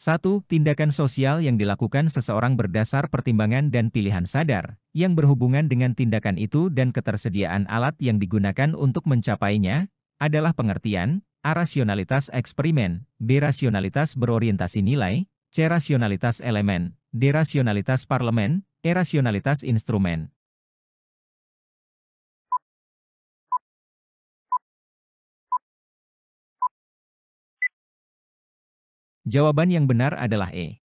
1. Tindakan sosial yang dilakukan seseorang berdasar pertimbangan dan pilihan sadar, yang berhubungan dengan tindakan itu dan ketersediaan alat yang digunakan untuk mencapainya, adalah pengertian, A. Rasionalitas eksperimen, B. Rasionalitas berorientasi nilai, C. Rasionalitas elemen, D. Rasionalitas parlemen, E. Rasionalitas instrumen. Jawaban yang benar adalah E.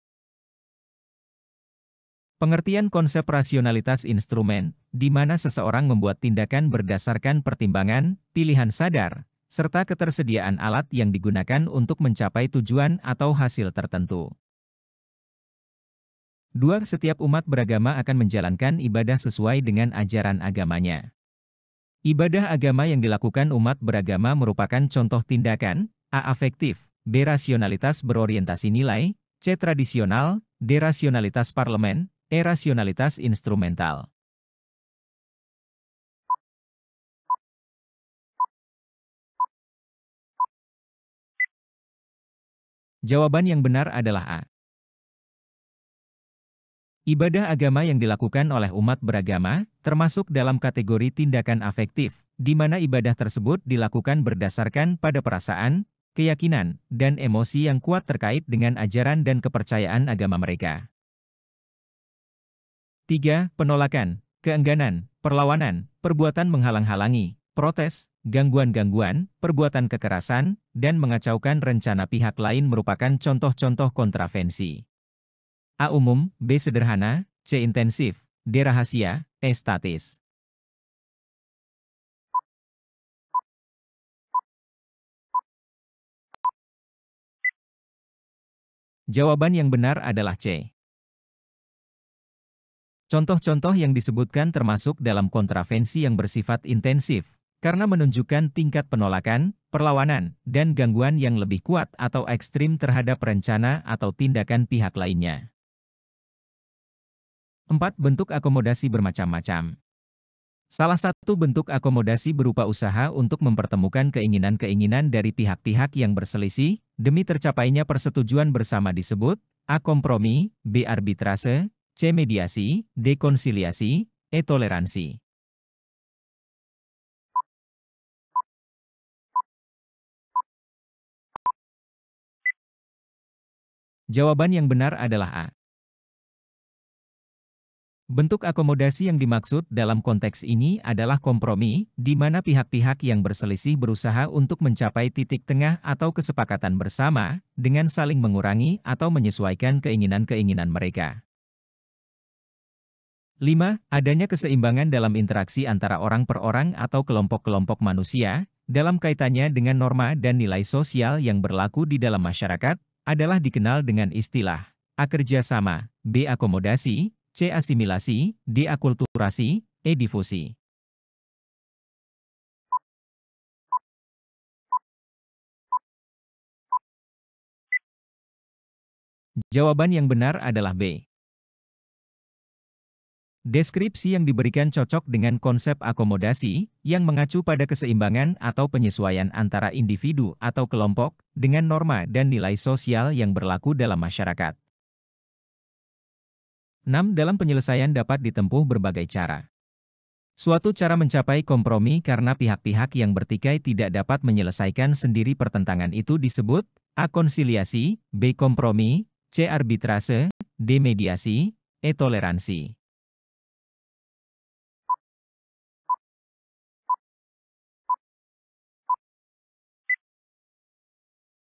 Pengertian konsep rasionalitas instrumen, di mana seseorang membuat tindakan berdasarkan pertimbangan, pilihan sadar, serta ketersediaan alat yang digunakan untuk mencapai tujuan atau hasil tertentu. Dua, setiap umat beragama akan menjalankan ibadah sesuai dengan ajaran agamanya. Ibadah agama yang dilakukan umat beragama merupakan contoh tindakan, a-afektif, derasionalitas berorientasi nilai, C. Tradisional, derasionalitas parlemen, E. Rasionalitas instrumental. Jawaban yang benar adalah A. Ibadah agama yang dilakukan oleh umat beragama termasuk dalam kategori tindakan afektif, di mana ibadah tersebut dilakukan berdasarkan pada perasaan, keyakinan, dan emosi yang kuat terkait dengan ajaran dan kepercayaan agama mereka. 3. Penolakan, keengganan, perlawanan, perbuatan menghalang-halangi, protes, gangguan-gangguan, perbuatan kekerasan, dan mengacaukan rencana pihak lain merupakan contoh-contoh kontravensi. A. Umum, B. Sederhana, C. Intensif, D. Rahasia, E. Statis. Jawaban yang benar adalah C. Contoh-contoh yang disebutkan termasuk dalam kontravensi yang bersifat intensif, karena menunjukkan tingkat penolakan, perlawanan, dan gangguan yang lebih kuat atau ekstrim terhadap rencana atau tindakan pihak lainnya. Empat Bentuk akomodasi bermacam-macam Salah satu bentuk akomodasi berupa usaha untuk mempertemukan keinginan-keinginan dari pihak-pihak yang berselisih, demi tercapainya persetujuan bersama disebut A. Kompromi, B. Arbitrase, C. Mediasi, D. Konsiliasi, E. Toleransi. Jawaban yang benar adalah A. Bentuk akomodasi yang dimaksud dalam konteks ini adalah kompromi, di mana pihak-pihak yang berselisih berusaha untuk mencapai titik tengah atau kesepakatan bersama, dengan saling mengurangi atau menyesuaikan keinginan-keinginan mereka. 5. Adanya keseimbangan dalam interaksi antara orang per orang atau kelompok-kelompok manusia, dalam kaitannya dengan norma dan nilai sosial yang berlaku di dalam masyarakat, adalah dikenal dengan istilah A kerjasama, B akomodasi, C. Asimilasi, D. Akulturasi, E. Difusi. Jawaban yang benar adalah B. Deskripsi yang diberikan cocok dengan konsep akomodasi, yang mengacu pada keseimbangan atau penyesuaian antara individu atau kelompok dengan norma dan nilai sosial yang berlaku dalam masyarakat. 6. Dalam penyelesaian dapat ditempuh berbagai cara. Suatu cara mencapai kompromi karena pihak-pihak yang bertikai tidak dapat menyelesaikan sendiri pertentangan itu disebut A. Konsiliasi, B. Kompromi, C. Arbitrase, D. Mediasi, E. Toleransi.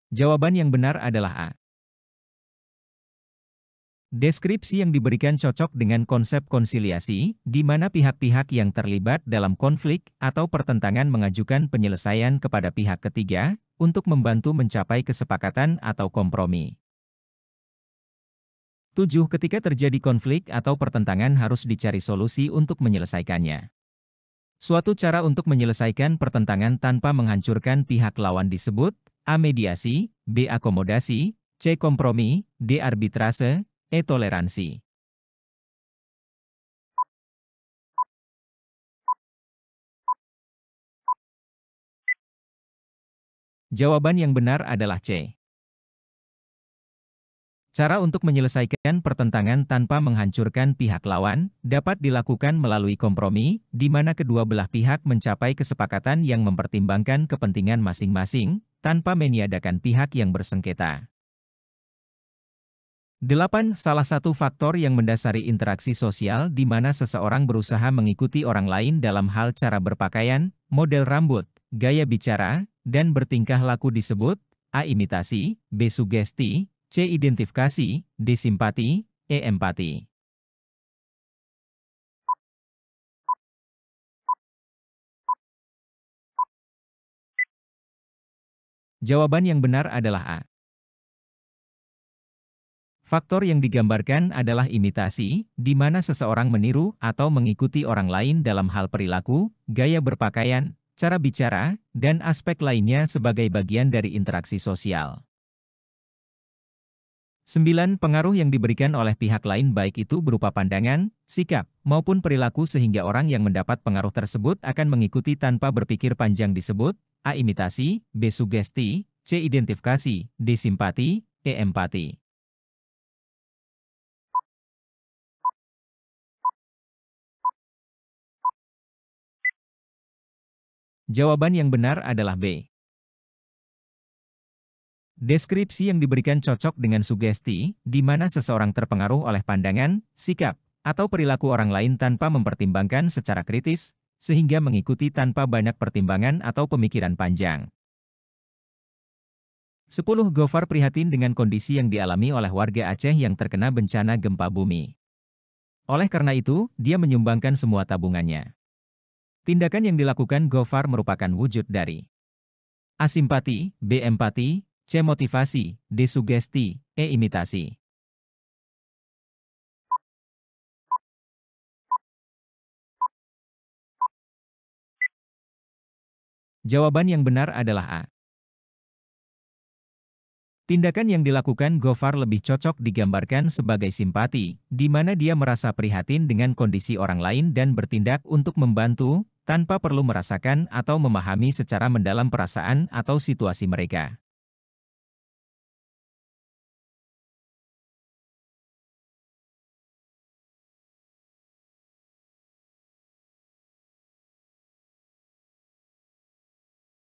Jawaban yang benar adalah A. Deskripsi yang diberikan cocok dengan konsep konsiliasi, di mana pihak-pihak yang terlibat dalam konflik atau pertentangan mengajukan penyelesaian kepada pihak ketiga untuk membantu mencapai kesepakatan atau kompromi. 7. Ketika terjadi konflik atau pertentangan harus dicari solusi untuk menyelesaikannya. Suatu cara untuk menyelesaikan pertentangan tanpa menghancurkan pihak lawan disebut A. Mediasi, B. Akomodasi, C. Kompromi, D. Arbitrase, E-toleransi Jawaban yang benar adalah C. Cara untuk menyelesaikan pertentangan tanpa menghancurkan pihak lawan dapat dilakukan melalui kompromi, di mana kedua belah pihak mencapai kesepakatan yang mempertimbangkan kepentingan masing-masing tanpa meniadakan pihak yang bersengketa. 8. Salah satu faktor yang mendasari interaksi sosial di mana seseorang berusaha mengikuti orang lain dalam hal cara berpakaian, model rambut, gaya bicara, dan bertingkah laku disebut A. Imitasi, B. Sugesti, C. Identifikasi, D. Simpati, E. Empati. Jawaban yang benar adalah A. Faktor yang digambarkan adalah imitasi, di mana seseorang meniru atau mengikuti orang lain dalam hal perilaku, gaya berpakaian, cara bicara, dan aspek lainnya sebagai bagian dari interaksi sosial. 9. Pengaruh yang diberikan oleh pihak lain baik itu berupa pandangan, sikap, maupun perilaku sehingga orang yang mendapat pengaruh tersebut akan mengikuti tanpa berpikir panjang disebut A. Imitasi, B. Sugesti, C. Identifikasi, D. Simpati, E. Empati. Jawaban yang benar adalah B. Deskripsi yang diberikan cocok dengan sugesti, di mana seseorang terpengaruh oleh pandangan, sikap, atau perilaku orang lain tanpa mempertimbangkan secara kritis, sehingga mengikuti tanpa banyak pertimbangan atau pemikiran panjang. 10. Gofar prihatin dengan kondisi yang dialami oleh warga Aceh yang terkena bencana gempa bumi. Oleh karena itu, dia menyumbangkan semua tabungannya. Tindakan yang dilakukan Gofar merupakan wujud dari asimpati, B empati, C motivasi, D sugesti, E imitasi. Jawaban yang benar adalah A. Tindakan yang dilakukan Gofar lebih cocok digambarkan sebagai simpati, di mana dia merasa prihatin dengan kondisi orang lain dan bertindak untuk membantu, tanpa perlu merasakan atau memahami secara mendalam perasaan atau situasi mereka.